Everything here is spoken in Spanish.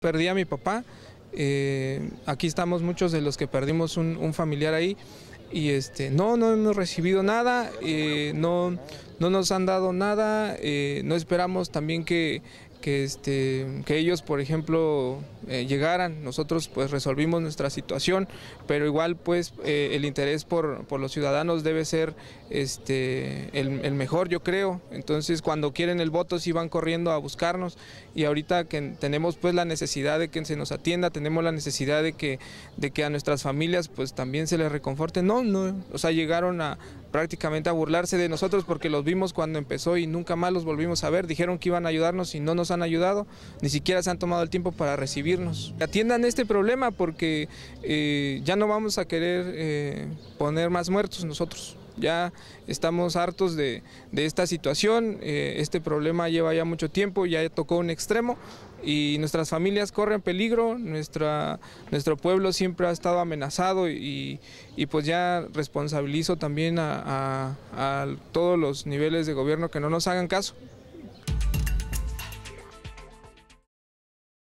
Perdí a mi papá, eh, aquí estamos muchos de los que perdimos un, familiar ahí y este, no, no hemos recibido nada, eh, no, no nos han dado nada, eh, no esperamos también que este, que, ellos, por ejemplo, eh, llegaran. Nosotros pues resolvimos nuestra situación, pero igual pues eh, el interés por, los ciudadanos debe ser este, el, mejor, yo creo. Entonces cuando quieren el voto sí van corriendo a buscarnos y ahorita que tenemos pues la necesidad de que se nos atienda, tenemos la necesidad de que, de que a nuestras familias pues también se les reconforte. No, no, o sea, llegaron a, prácticamente a burlarse de nosotros porque los vimos cuando empezó y nunca más los volvimos a ver. Dijeron que iban a ayudarnos y no nos han ayudado, ni siquiera se han tomado el tiempo para recibirnos. Atiendan este problema porque eh, ya no vamos a querer eh, poner más muertos nosotros. Ya estamos hartos de, esta situación, eh, este problema lleva ya mucho tiempo, ya tocó un extremo y nuestras familias corren peligro, Nuestra, nuestro pueblo siempre ha estado amenazado y, pues ya responsabilizo también a todos los niveles de gobierno que no nos hagan caso.